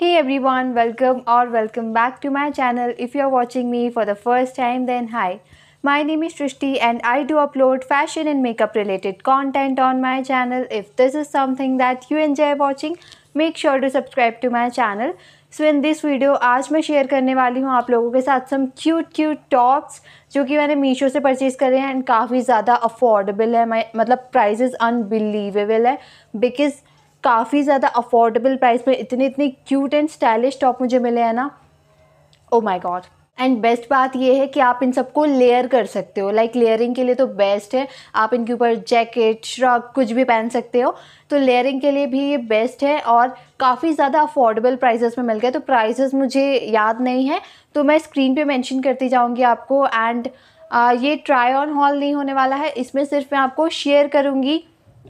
Hey everyone, welcome or welcome back to my channel. If you are watching me for the first time then hi. My name is Trishti and I do upload fashion and makeup related content on my channel. If this is something that you enjoy watching, make sure to subscribe to my channel. So in this video आज मैं share करने वाली हूँ आप लोगों के साथ सम cute cute tops जो कि मैंने मीशो से परचेज़ करे हैं एंड काफ़ी ज़्यादा अफोर्डेबल है मतलब प्राइजेज़ अनबिलीवेबल है बिकॉज़ काफ़ी ज़्यादा अफोर्डेबल प्राइस में इतने इतने क्यूट एंड स्टाइलिश टॉप मुझे मिले हैं ना oh my God and best बात यह है कि आप इन सबको लेयर कर सकते हो लाइक like, लेयरिंग के लिए तो बेस्ट है आप इनके ऊपर जैकेट श्रग कुछ भी पहन सकते हो तो लेयरिंग के लिए भी ये बेस्ट है और काफ़ी ज़्यादा अफोर्डेबल प्राइजेस में मिल गए तो प्राइजेस मुझे याद नहीं है तो मैं स्क्रीन पे मेंशन करती जाऊँगी आपको एंड ये ट्राई ऑन हॉल नहीं होने वाला है इसमें सिर्फ मैं आपको शेयर करूँगी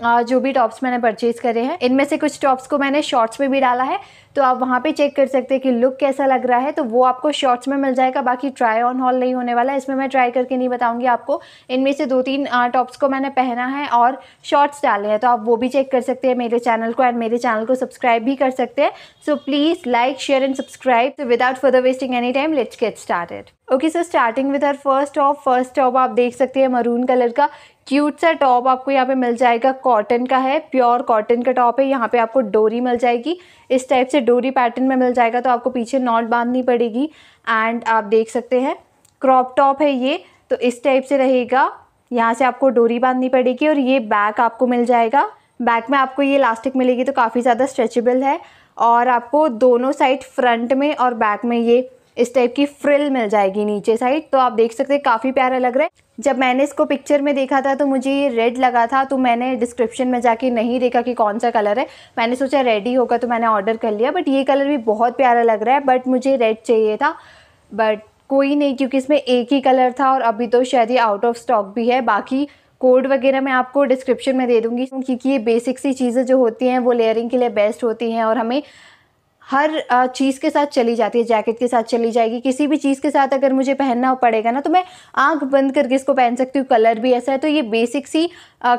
जो भी टॉप्स मैंने परचेज़ करे हैं इनमें से कुछ टॉप्स को मैंने शॉर्ट्स में भी डाला है तो आप वहाँ पे चेक कर सकते हैं कि लुक कैसा लग रहा है तो वो आपको शॉर्ट्स में मिल जाएगा बाकी ट्राई ऑन हॉल नहीं होने वाला इसमें मैं ट्राई करके नहीं बताऊँगी आपको इनमें से दो तीन टॉप्स को मैंने पहना है और शॉर्ट्स डाले हैं तो आप वो भी चेक कर सकते हैं मेरे चैनल को एंड मेरे चैनल को सब्सक्राइब भी कर सकते हैं so please like share and subscribe without further wasting any time let's get started okay sir starting with her first top first top आप देख सकते हैं मरून कलर का क्यूट सा टॉप आपको यहाँ पे मिल जाएगा कॉटन का है प्योर कॉटन का टॉप है यहाँ पे आपको डोरी मिल जाएगी इस टाइप से डोरी पैटर्न में मिल जाएगा तो आपको पीछे नॉट बांधनी पड़ेगी एंड आप देख सकते हैं क्रॉप टॉप है ये तो इस टाइप से रहेगा यहाँ से आपको डोरी बांधनी पड़ेगी और ये बैक आपको मिल जाएगा बैक में आपको ये इलास्टिक मिलेगी तो काफ़ी ज़्यादा स्ट्रेचेबल है और आपको दोनों साइड फ्रंट में और बैक में ये इस टाइप की फ्रिल मिल जाएगी नीचे साइड तो आप देख सकते हैं काफ़ी प्यारा लग रहा है जब मैंने इसको पिक्चर में देखा था तो मुझे ये रेड लगा था तो मैंने डिस्क्रिप्शन में जाके नहीं देखा कि कौन सा कलर है मैंने सोचा रेड ही होगा तो मैंने ऑर्डर कर लिया बट ये कलर भी बहुत प्यारा लग रहा है बट मुझे रेड चाहिए था बट कोई नहीं क्योंकि इसमें एक ही कलर था और अभी तो शायद ये आउट ऑफ स्टॉक भी है बाकी कोड वगैरह मैं आपको डिस्क्रिप्शन में दे दूँगी क्योंकि ये बेसिक सी चीज़ें जो होती हैं वो लेयरिंग के लिए बेस्ट होती हैं और हमें हर चीज़ के साथ चली जाती है जैकेट के साथ चली जाएगी किसी भी चीज़ के साथ अगर मुझे पहनना पड़ेगा ना तो मैं आँख बंद करके इसको पहन सकती हूँ कलर भी ऐसा है तो ये बेसिक सी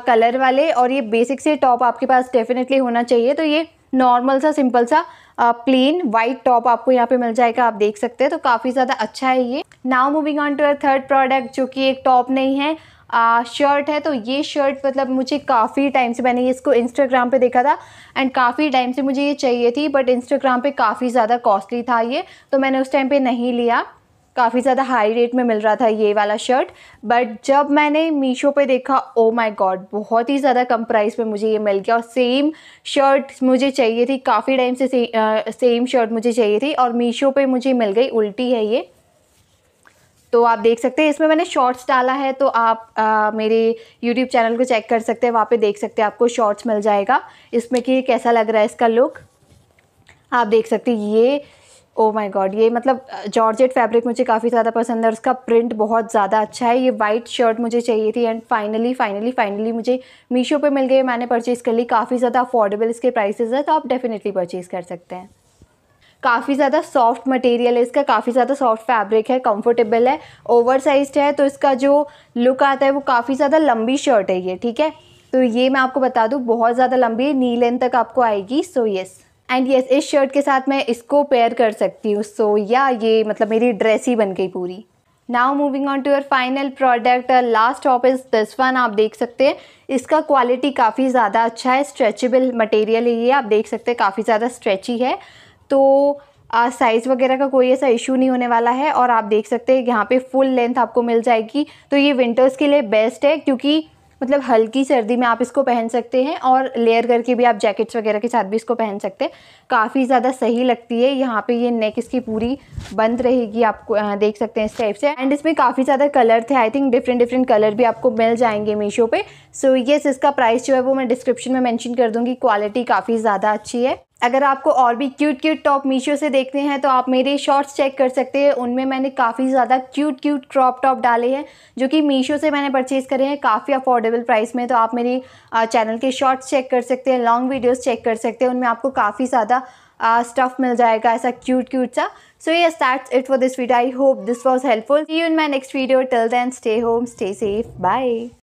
कलर वाले और ये बेसिक से टॉप आपके पास डेफिनेटली होना चाहिए तो ये नॉर्मल सा सिंपल सा प्लेन वाइट टॉप आपको यहाँ पे मिल जाएगा आप देख सकते हैं तो काफ़ी ज़्यादा अच्छा है ये now moving on to our third product जो कि एक टॉप नहीं है शर्ट है तो ये शर्ट मतलब मुझे काफ़ी टाइम से मैंने इसको इंस्टाग्राम पे देखा था एंड काफ़ी टाइम से मुझे ये चाहिए थी बट इंस्टाग्राम पे काफ़ी ज़्यादा कॉस्टली था ये तो मैंने उस टाइम पे नहीं लिया काफ़ी ज़्यादा हाई रेट में मिल रहा था ये वाला शर्ट बट जब मैंने मीशो पे देखा ओ माय गॉड बहुत ही ज़्यादा कम प्राइस पे मुझे ये मिल गया और सेम शर्ट मुझे चाहिए थी काफ़ी टाइम से, से आ, सेम शर्ट मुझे चाहिए थी और मीशो पे मुझे मिल गई उल्टी है ये तो आप देख सकते हैं इसमें मैंने शॉर्ट्स डाला है तो आप आ, मेरे यूट्यूब चैनल को चेक कर सकते हैं वहाँ पे देख सकते हैं आपको शॉर्ट्स मिल जाएगा इसमें कि कैसा लग रहा है इसका लुक आप देख सकते हैं ये ओ माय गॉड ये मतलब जॉर्जेट फैब्रिक मुझे काफ़ी ज़्यादा पसंद है और उसका प्रिंट बहुत ज़्यादा अच्छा है ये वाइट शर्ट मुझे चाहिए थी एंड फाइनली फाइनली फाइनली मुझे मीशो पे मिल गई मैंने परचेज़ कर ली काफ़ी ज़्यादा अफोर्डेबल इसके प्राइसेस है तो आप डेफिनेटली परचेज़ कर सकते हैं काफ़ी ज़्यादा सॉफ्ट मटेरियल है इसका काफ़ी ज़्यादा सॉफ्ट फैब्रिक है कंफर्टेबल है ओवर साइज है तो इसका जो लुक आता है वो काफ़ी ज़्यादा लंबी शर्ट है ये ठीक है तो ये मैं आपको बता दूँ बहुत ज़्यादा लंबी नी लेंथ तक आपको आएगी सो येस एंड येस इस शर्ट के साथ मैं इसको पेयर कर सकती हूँ सो या ये मतलब मेरी ड्रेस ही बन गई पूरी now moving on to your final product last top is this one आप देख सकते हैं इसका क्वालिटी काफ़ी ज़्यादा अच्छा है स्ट्रेचेबल मटेरियल है ये आप देख सकते हैं काफ़ी ज़्यादा स्ट्रेची है तो साइज़ वगैरह का कोई ऐसा इशू नहीं होने वाला है और आप देख सकते हैं यहाँ पे फुल लेंथ आपको मिल जाएगी तो ये विंटर्स के लिए बेस्ट है क्योंकि मतलब हल्की सर्दी में आप इसको पहन सकते हैं और लेयर करके भी आप जैकेट्स वगैरह के साथ भी इसको पहन सकते हैं काफ़ी ज़्यादा सही लगती है यहाँ पे ये नेक इसकी पूरी बंद रहेगी आपको देख सकते हैं इस टाइप से एंड इसमें काफ़ी ज़्यादा कलर थे I think different different colour भी आपको मिल जाएंगे मीशो पे सो so, येस yes, इसका प्राइस जो है वो मैं डिस्क्रिप्शन में मैंशन कर दूँगी क्वालिटी काफ़ी ज़्यादा अच्छी है अगर आपको और भी क्यूट क्यूट टॉप मीशो से देखते हैं तो आप मेरे शॉर्ट्स चेक कर सकते हैं उनमें मैंने काफ़ी ज़्यादा क्यूट क्यूट क्रॉप टॉप डाले हैं जो कि मीशो से मैंने परचेज़ करे हैं काफ़ी अफोर्डेबल प्राइस में तो आप मेरे चैनल के शॉर्ट्स चेक कर सकते हैं लॉन्ग वीडियोज़ चेक कर सकते हैं उनमें आपको काफ़ी ज़्यादा स्टफ़ मिल जाएगा ऐसा क्यूट क्यूट सा सो ये that's it for this video I hope this was helpful you in my next video till then stay home stay safe bye